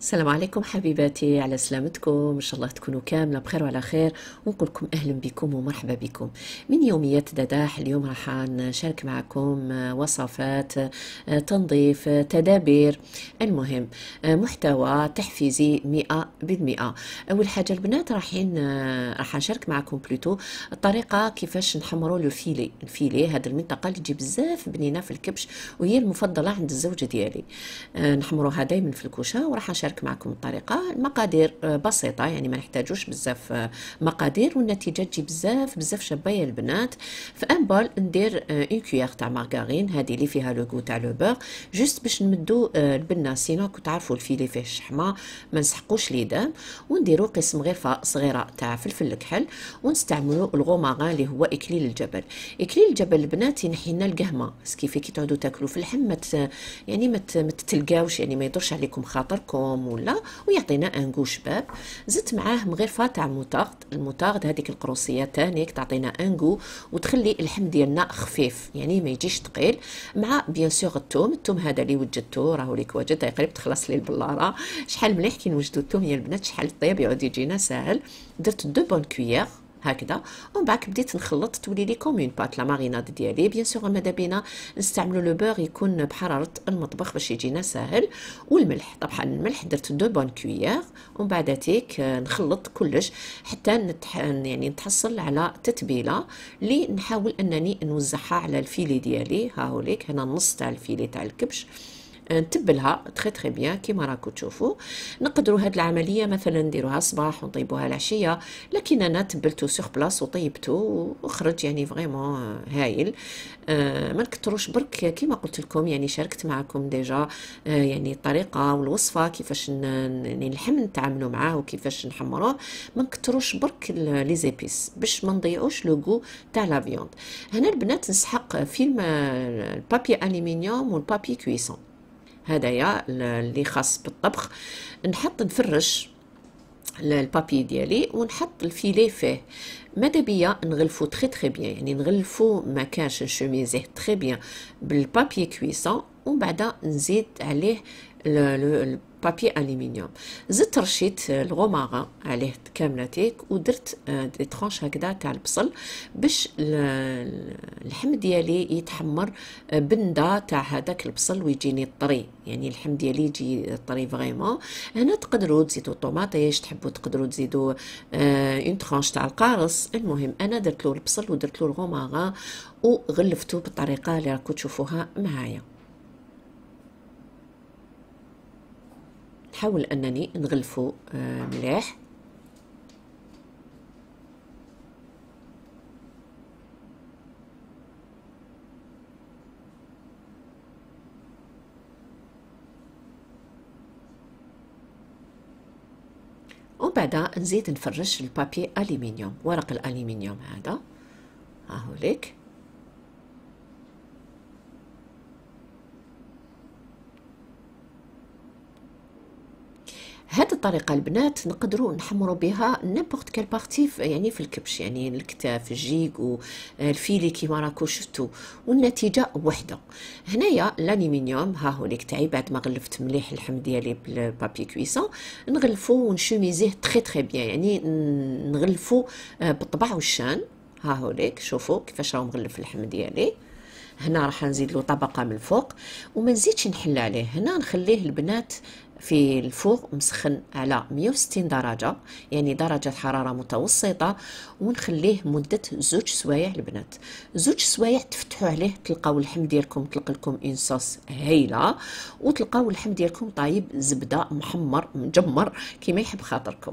السلام عليكم حبيباتي على سلامتكم ان شاء الله تكونوا كامله بخير وعلى خير ونقول لكم اهلا بكم ومرحبا بكم من يوميات دداح اليوم راح نشارك معكم وصفات تنظيف تدابير المهم محتوى تحفيزي 100% اول حاجه البنات راحين راح نشارك معكم بلوتو الطريقه كيفاش نحمروا لو فيلي الفيلي هذه المنطقه اللي تجي بزاف بنينه في الكبش وهي المفضله عند الزوجه ديالي نحمروها دائما في الكوشه وراح نشارك نشارك معكم الطريقه المقادير آه، بسيطه يعني ما نحتاجوش بزاف آه، مقادير والنتيجه تجي بزاف بزاف شابيه البنات في ان بول ندير اون آه، كويير تاع مارغارين هذه اللي فيها لوكو تاع لو بوغ جوست باش نمدو البنه سينو كنت تعرفوا الفيلي فيه الشحمه ما نسحقوش ليدان ونديرو قسم غرفه صغيره تاع فلفل الكحل ونستعملو الغوماغان اللي هو اكليل الجبل اكليل الجبل البنات ينحي لنا القهمه سكيفي كي تعودوا تاكلوا في اللحم يعني ما تتلقاوش يعني ما يضرش عليكم خاطركم حمولة ويعطينا انكو شباب زدت معاه مغرفة تاع الموطارد الموطارد هذيك القروصية تانيك تعطينا انكو وتخلي اللحم ديالنا خفيف يعني ما يجيش ثقيل مع بيان سور الثوم الثوم هذا اللي وجدته راهو ليك واجد قريب تخلص لي البلارة شحال مليح كي نوجدو الثوم يا البنات شحال طيب يعود يجينا ساهل درت دو بون كويير هكذا ومن بعد بديت نخلط تولي لي كوم اون بات لا ماريناد ديالي بيان سور ماذا بينا نستعملوا لو بوغ يكون بحراره المطبخ باش يجينا ساهل والملح طبعا الملح درت دو بون كويير ومن بعد تيك نخلط كلش حتى نتح... يعني نتحصل على تتبيله اللي نحاول انني نوزعها على الفيلي ديالي ليك هنا النص تاع الفيلي تاع الكبش نتبلها تخي تخي بيان كيما راكو تشوفوا نقدروا هاد العمليه مثلا نديروها الصباح ونطيبوها العشيه لكن انا تبلتو سيغ بلاص وطيبتو وخرج يعني فريمون هايل آه، ما نكتروش برك كيما قلت لكم يعني شاركت معكم ديجا آه، يعني الطريقه والوصفه كيفاش يعني اللحم نتعاملوا معاه وكيفاش نحمروه ما نكتروش برك لي زيبيس باش ما نضيعوش لو تاع لا فيوند هنا البنات نسحق فيلم آه، البابي الومنيوم والبابي كويسون هدايا اللي خاص بالطبخ نحط نفرش البابي ديالي ونحط الفيلي فيه ماذا بيا نغلفو تخي تخي بيان يعني نغلفو ما كانش نشوميزيه تخي بيان بالبابي كويسون ومن بعد نزيد عليه بابي الومنيوم زدت رشيت الغوماغه عليه كامله تيك ودرت دي ترونش هكذا تاع البصل باش اللحم ديالي يتحمر بندا تاع هذاك البصل ويجيني طري يعني اللحم ديالي يجي طري فريمون هنا تقدروا تزيدوا الطوماطيش تحبوا تقدروا تزيدوا اون ترونش تاع القارص المهم انا درت له البصل ودرت له الغوماغه وغلفته بالطريقه اللي راكم تشوفوها معايا نحاول انني نغلفو آه، مليح ومن بعد نزيد نفرش البابي الومنيوم ورق الالومنيوم هذا هو ليك هذه الطريقه البنات نقدروا نحمروا بها نيمبورت كيل بارتي يعني في الكبش يعني الكتاف الجيك والفيلي آه، كيما راكو شفتوا والنتيجه وحده هنايا لانيمينيوم ها هو ليك تاعي بعد ما غلفت مليح اللحم ديالي بالبابي كويسون نغلفو ونشوميزيه تري تري بيان يعني نغلفو آه، بالطبع والشان ها هو ليك شوفوا كيفاش راه مغلف اللحم ديالي هنا راح نزيد له طبقه من الفوق وما نزيدش نحل عليه هنا نخليه البنات في الفوغ مسخن على 160 درجة يعني درجة حرارة متوسطة ونخليه مدة زوج سوايع البنات زوج سوايع تفتحوا عليه تلقاو اللحم ديالكم طلق لكم اون صوص هايلة وتلقاو اللحم ديالكم طايب زبدة محمر مجمر كما يحب خاطركم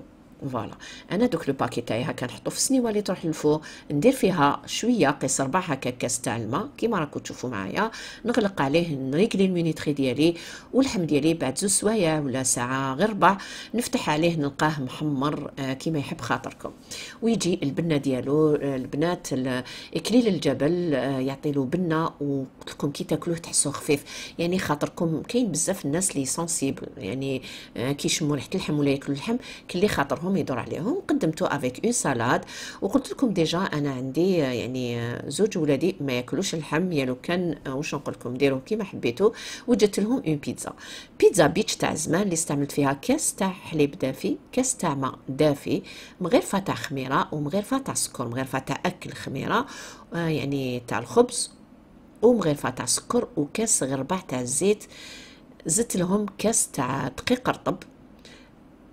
فوالا انا دوك لو باكي تاعي هاكا نحطو في السنيوه اللي تروح للفوق ندير فيها شويه قيس ربع هاكا كاس تاع الماء كيما راكم تشوفوا معايا نغلق عليه نريكلي المينيتري ديالي واللحم ديالي بعد زوج سوايع ولا ساعه غير ربع نفتح عليه نلقاه محمر آه، كيما يحب خاطركم ويجي البنه ديالو آه، البنات اكليل الجبل آه، يعطي له بنه وقلت لكم كي تاكلوه تحسوه خفيف يعني خاطركم كاين بزاف الناس لي سونسيبل يعني كيشموا ريحه اللحم ولا ياكلوا اللحم كلي خاطرهم عليهم يدور عليهم قدمتو افيك اون سالاد وقلت لكم ديجا انا عندي يعني زوج ولادي ما ياكلوش اللحم يا لو كان واش نقول لكم ديروه كيما حبيتو وجدت لهم اون بيتزا بيتزا بيتش تاع زمان اللي استعملت فيها كاس تاع حليب دافي كاس تاع ماء دافي مغير فتا خميره ومغرفه فتا سكر مغير فتا اكل خميره آه، يعني تاع الخبز ومغرفه فتا سكر وكاس ربع تاع الزيت زدت لهم كاس تاع دقيق رطب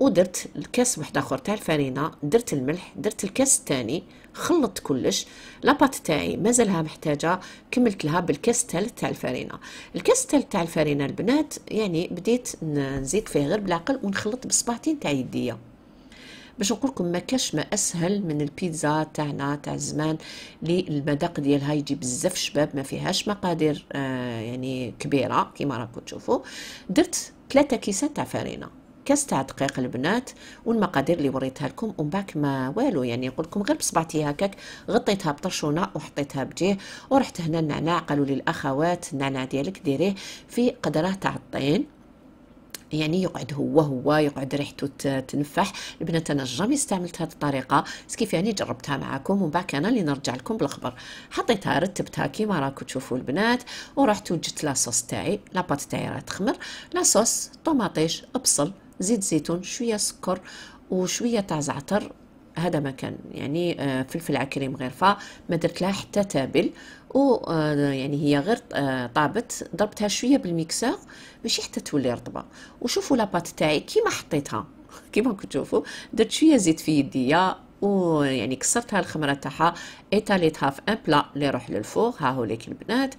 ودرت الكاس واحد اخر تاع الفرينه درت الملح درت الكاس الثاني خلطت كلش لاباط تاعي مازالها محتاجه كملت لها بالكاس الثالث تاع الفرينه الكاس الثالث تاع الفرينه البنات يعني بديت نزيد فيه غير بالعقل ونخلط بصباعتين تاع يديا باش نقول لكم ما كاش ما اسهل من البيتزا تاعنا تاع زمان اللي المذاق ديالها يجي بزاف شباب ما فيهاش مقادير آه يعني كبيره كيما راكم تشوفوا درت ثلاثة كيسات تاع فرينه كاس تاع دقيق البنات والمقادير اللي وريتها لكم ومن بعد ما والو يعني نقول لكم غير بصبعتي هكاك غطيتها بطرشونه وحطيتها بجيه ورحت هنا النعناع قالوا لي الاخوات النعناع ديالك ديريه في قدره تاع الطين يعني يقعد هو هو يقعد ريحته تنفح البنات انا جامي استعملت هذه الطريقه كيف يعني جربتها معاكم ومن بعد انا اللي نرجع لكم بالخبر حطيتها رتبتها كيما راكم تشوفوا البنات ورحت وجدت لاصوص تاعي لاباط تاعي راه تخمر لاصوص طوماطيش بصل زيت زيتون شويه سكر وشويه تاع زعتر هذا ما كان يعني آه، فلفل عكريم غير فما درت لها حتى تابل و آه، يعني هي غير آه، طابت ضربتها شويه بالميكسر ماشي حتى تولي رطبه وشوفوا لاباط تاعي كيما حطيتها كيما راكم تشوفوا درت شويه زيت في يديا ويعني كسرتها الخمره تاعها ايطاليتها في ان بلا اللي يروح للفوق ها هو ليك البنات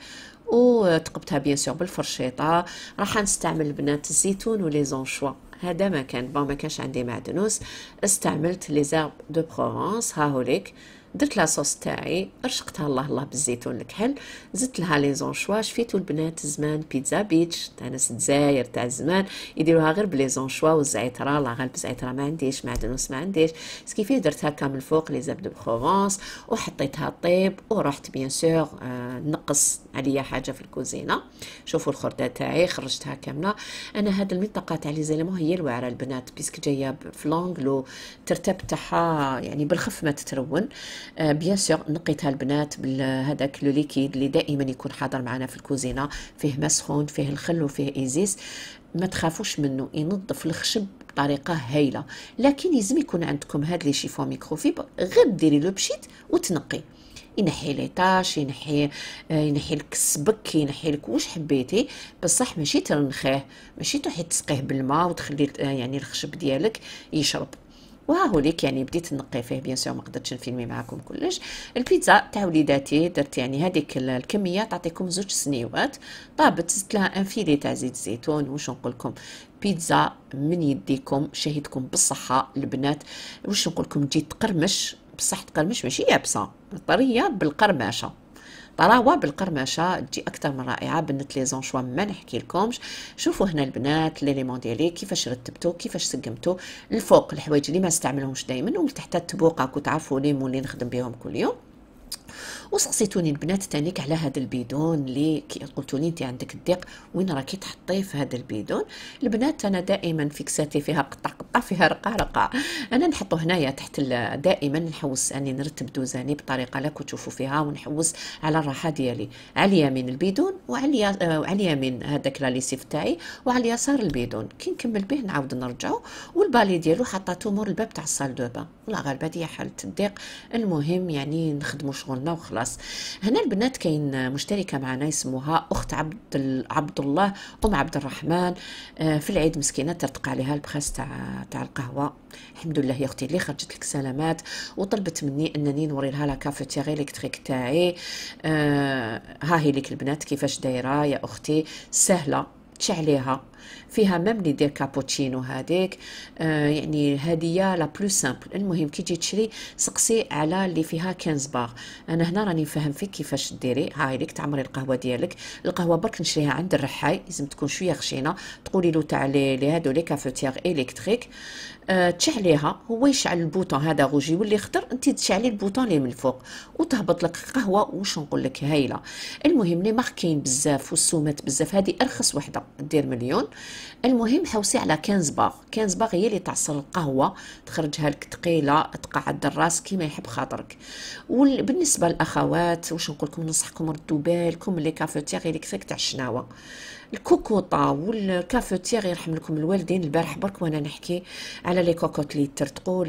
وتقبتها بيان سور بالفرشيطه راح نستعمل البنات الزيتون ولي زونشوا هذا ما كان بون ما كانش عندي معدنوس استعملت لي زرب دو بروفونس هاهوليك درت لاصوص تاعي رشقتها الله الله بالزيتون الكحل زدت لها لي زونشوا شفيتو البنات زمان بيتزا بيتش تاع ناس الجزائر تاع زمان يديروها غير بلي زونشوا والزعترة لا غالب الزعترة ما عنديش معدنوس ما عنديش سكيفي درتها كامل فوق لي زاب بروفونس وحطيتها طيب ورحت بيان آه، سور نقص عليا حاجه في الكوزينه شوفوا الخرده تاعي خرجتها كامله انا هاد المنطقه تاع لي زيليمون هي الوعره البنات بيسك جايه في لونغلو ترتب تاعها يعني بالخف ما تترون آه، بيان سور نقيتها البنات بهذاك لو ليكيد اللي دائما يكون حاضر معنا في الكوزينه فيه ما سخون فيه الخل وفيه ايزيس ما تخافوش منه ينظف الخشب بطريقه هايله لكن يزم يكون عندكم هاد لي شيفون ميكروفيب غير ديري لو بشيت وتنقي ينحي لي طاش ينحي آه، ينحي لك السبك ينحي لك واش حبيتي بصح ماشي ترنخيه ماشي تروحي تسقيه بالماء وتخلي آه، يعني الخشب ديالك يشرب وهوليك يعني بديت نقي فيه بيان سور ما قدرتش نفيلمي معاكم كلش البيتزا تاع وليداتي درت يعني هذيك الكميه تعطيكم زوج سنيوات طابت زدت لها ان فيلي تاع زيت الزيتون واش نقول لكم بيتزا من يديكم شهيدكم بالصحه البنات واش نقول لكم تجي تقرمش بصح تقرمش ماشي يابسه طريه بالقرمشه طراوه بالقرمشه تجي اكثر من رائعه بنت لي زونشوا ما نحكي لكمش شوفوا هنا البنات ليليمون ديالي كيفاش رتبتو كيفاش سقمتو الفوق الحوايج اللي ما استعملهمش دائما والتحت التبوقه كنت تعرفوا ليمون اللي نخدم بهم كل يوم وسقسيتوني البنات تانيك على هذا البيدون اللي قلتوا لي انت عندك الضيق وين راكي تحطيه في هذا البيدون البنات انا دائما فيكساتي فيها قطع قطع فيها رقع رقع انا نحطو هنايا تحت دائما نحوس اني يعني نرتب دوزاني بطريقه لا تشوفوا فيها ونحوس على الراحه ديالي على اليمين البيدون وعلى آه، اليمين هذاك لاليسيف تاعي وعلى اليسار البيدون كي نكمل به نعاود نرجعو والبالي ديالو حطاتو مور الباب تاع الصال دو بان والله غالبا هذه حاله الضيق المهم يعني نخدمو شغلنا وخلاص خلاص هنا البنات كاين مشتركه معنا اسمها اخت عبد عبد الله ام عبد الرحمن آه، في العيد مسكينه ترتقى عليها البخاس تاع تاع القهوه الحمد لله يا اختي اللي خرجت لك سلامات وطلبت مني انني نوري لها لا كافيتيري الكتريك تاعي آه ها هي لك البنات كيفاش دايره يا اختي سهله تشعليها فيها ميم لي دير كابوتشينو هذيك آه يعني هديه لا بلو سامبل المهم كي تجي تشري سقسي على اللي فيها 15 باغ انا هنا راني نفهم فيك كيفاش ديري هاي لك تعمري القهوه ديالك القهوه برك نشريها عند الرحاي لازم تكون شويه خشينه تقولي له تاع لي هادو لي كافوتيغ الكتريك آه، تشعليها هو يشعل البوطون هذا غوجي واللي خضر انت تشعلي البوطون اللي من الفوق وتهبط لك قهوه واش نقول لك هايله المهم لي ماركين بزاف والسومات بزاف هذه ارخص وحده دير مليون المهم حوسي على 15 باغ 15 باغ هي اللي تعصر القهوه تخرجها لك ثقيله تقعد الراس كيما يحب خاطرك وبالنسبه للاخوات واش نقول لكم ننصحكم ردوا بالكم لي كافوتيغ كفاك تاع الشناوه الكوكوطا والكافوتيير يرحم لكم الوالدين البارح برك وانا نحكي على لي كوكوت اللي ترتقوا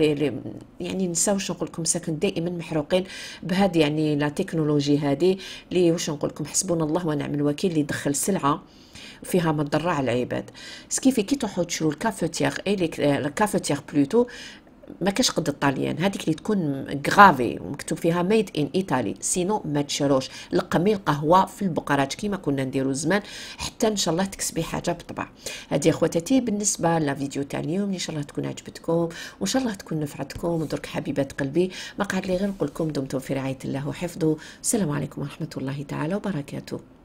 يعني نساوش نقول لكم ساكن دائما محروقين بهذه يعني لا تكنولوجي هذه اللي واش نقول لكم حسبنا الله ونعم الوكيل اللي يدخل سلعه فيها مضرة على العباد سكيفي كي تروحوا تشرو الكافوتيير الكافوتيير بلوتو ما كاش قد الطاليان هذيك اللي تكون غرافي ومكتوب فيها ميد ان ايطالي سينو ما تشروش لقمي القهوه في البقرات كيما كنا نديرو زمان حتى ان شاء الله تكسبي حاجه بطبع هذه اخواتاتي بالنسبه لفيديو تاع اليوم ان شاء الله تكون عجبتكم وان شاء الله تكون نفعتكم ودرك حبيبات قلبي ما قعد لي غير نقول لكم دمتم في رعايه الله وحفظه السلام عليكم ورحمه الله تعالى وبركاته